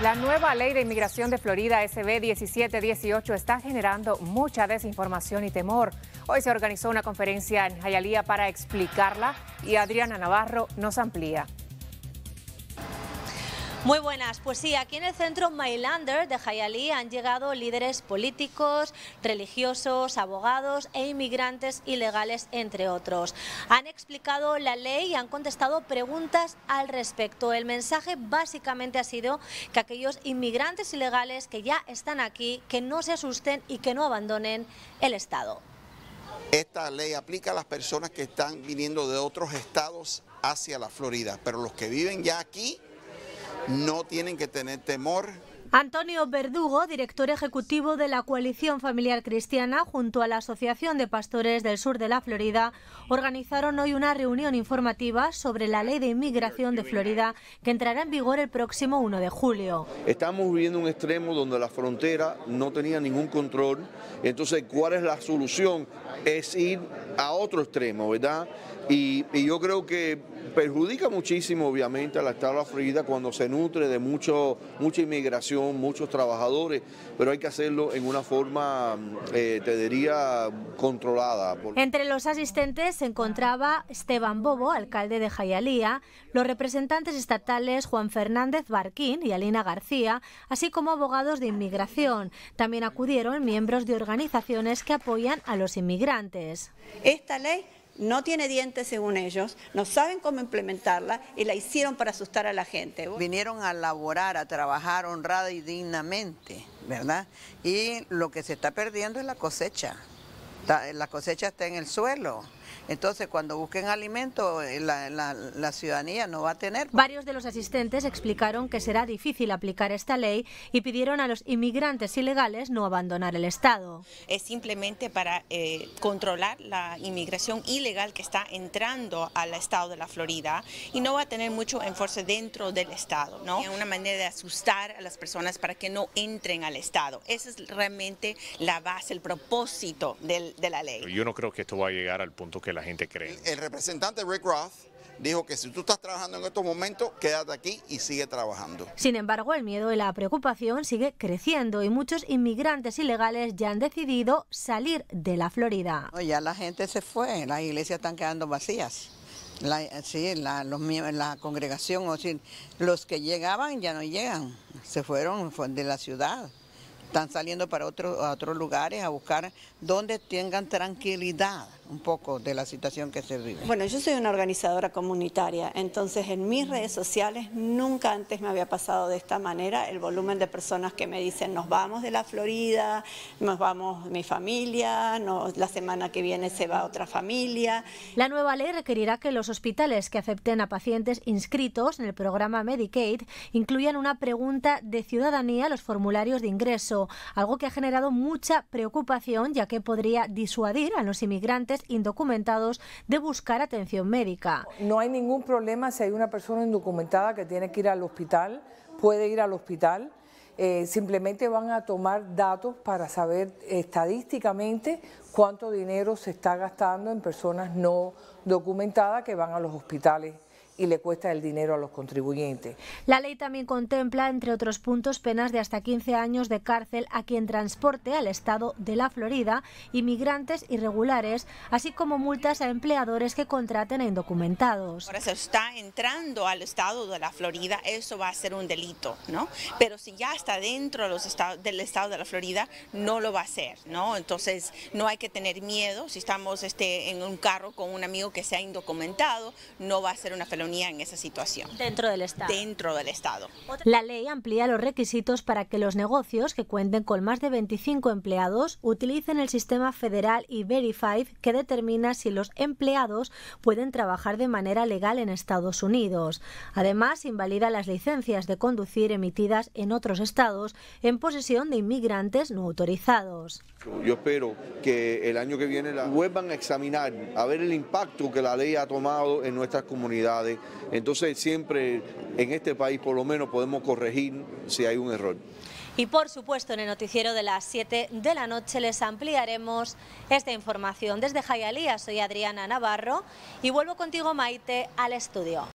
La nueva ley de inmigración de Florida SB 1718 está generando mucha desinformación y temor. Hoy se organizó una conferencia en Jayalía para explicarla y Adriana Navarro nos amplía. Muy buenas, pues sí, aquí en el centro Mailander de Jayalí han llegado líderes políticos, religiosos, abogados e inmigrantes ilegales, entre otros. Han explicado la ley y han contestado preguntas al respecto. El mensaje básicamente ha sido que aquellos inmigrantes ilegales que ya están aquí, que no se asusten y que no abandonen el Estado. Esta ley aplica a las personas que están viniendo de otros estados hacia la Florida, pero los que viven ya aquí no tienen que tener temor Antonio Verdugo, director ejecutivo de la Coalición Familiar Cristiana, junto a la Asociación de Pastores del Sur de la Florida, organizaron hoy una reunión informativa sobre la ley de inmigración de Florida que entrará en vigor el próximo 1 de julio. Estamos viviendo un extremo donde la frontera no tenía ningún control, entonces ¿cuál es la solución? Es ir a otro extremo, ¿verdad? Y, yo creo que perjudica muchísimo, obviamente, a la tabla Florida cuando se nutre de mucho, mucha inmigración, muchos trabajadores, pero hay que hacerlo en una forma, eh, te diría, controlada. Entre los asistentes se encontraba Esteban Bobo, alcalde de Jayalía, los representantes estatales Juan Fernández Barquín y Alina García, así como abogados de inmigración. También acudieron miembros de organizaciones que apoyan a los inmigrantes. Esta ley no tiene dientes según ellos, no saben cómo implementarla y la hicieron para asustar a la gente. Vinieron a laborar, a trabajar honrada y dignamente, ¿verdad? Y lo que se está perdiendo es la cosecha. La cosecha está en el suelo. Entonces, cuando busquen alimento, eh, la, ciudadanía no va a tener. Varios de los asistentes explicaron que será difícil aplicar esta ley y pidieron a los inmigrantes ilegales no abandonar el Estado. Es simplemente para eh, controlar la inmigración ilegal que está entrando al Estado de la Florida y no va a tener mucho enfoque dentro del Estado, ¿no? Es una manera de asustar a las personas para que no entren al Estado. Esa es realmente la base, el propósito de la ley. Yo no creo que esto va a llegar al punto que la gente cree. El representante Rick Roth dijo que si tú estás trabajando en estos momentos, quédate aquí y sigue trabajando. Sin embargo, el miedo y la preocupación sigue creciendo y muchos inmigrantes ilegales ya han decidido salir de la Florida. Ya la gente se fue, las iglesias están quedando vacías. La, eh, sí, la, congregación, o sea, los que llegaban ya no llegan, se fueron de la ciudad. Están saliendo para otros lugares a buscar donde tengan tranquilidad un poco de la situación que se vive. Bueno, yo soy una organizadora comunitaria, entonces en mis redes sociales nunca antes me había pasado de esta manera el volumen de personas que me dicen nos vamos de la Florida, nos vamos mi familia, la semana que viene se va otra familia. La nueva ley requerirá que los hospitales que acepten a pacientes inscritos en el programa Medicaid incluyan una pregunta de ciudadanía a los formularios de ingreso, algo que ha generado mucha preocupación ya que podría disuadir a los inmigrantes indocumentados de buscar atención médica. No hay ningún problema si hay una persona indocumentada que tiene que ir al hospital, puede ir al hospital. Eh, simplemente van a tomar datos para saber estadísticamente cuánto dinero se está gastando en personas no documentadas que van a los hospitales y le cuesta el dinero a los contribuyentes. La ley también contempla, entre otros puntos, penas de hasta 15 años de cárcel a quien transporte al estado de la Florida inmigrantes irregulares, así como multas a empleadores que contraten a indocumentados. Ahora está entrando al estado de la Florida, eso va a ser un delito, ¿no? Pero si ya está dentro los del estado de la Florida, no lo va a ser, ¿no? Entonces no hay que tener miedo, si estamos este, en un carro con un amigo que sea indocumentado, no va a ser una felonía en esa situación. Dentro del Estado. Dentro del Estado. La ley amplía los requisitos para que los negocios que cuenten con más de 25 empleados utilicen el sistema federal e-Verify que determina si los empleados pueden trabajar de manera legal en Estados Unidos. Además, invalida las licencias de conducir emitidas en otros estados en posesión de inmigrantes no autorizados. Yo espero que el año que viene la vuelvan a examinar, a ver el impacto que la ley ha tomado en nuestras comunidades entonces siempre en este país por lo menos podemos corregir si hay un error. Y por supuesto en el noticiero de las 7 de la noche les ampliaremos esta información. Desde Jayalía soy Adriana Navarro y vuelvo contigo Maite al estudio.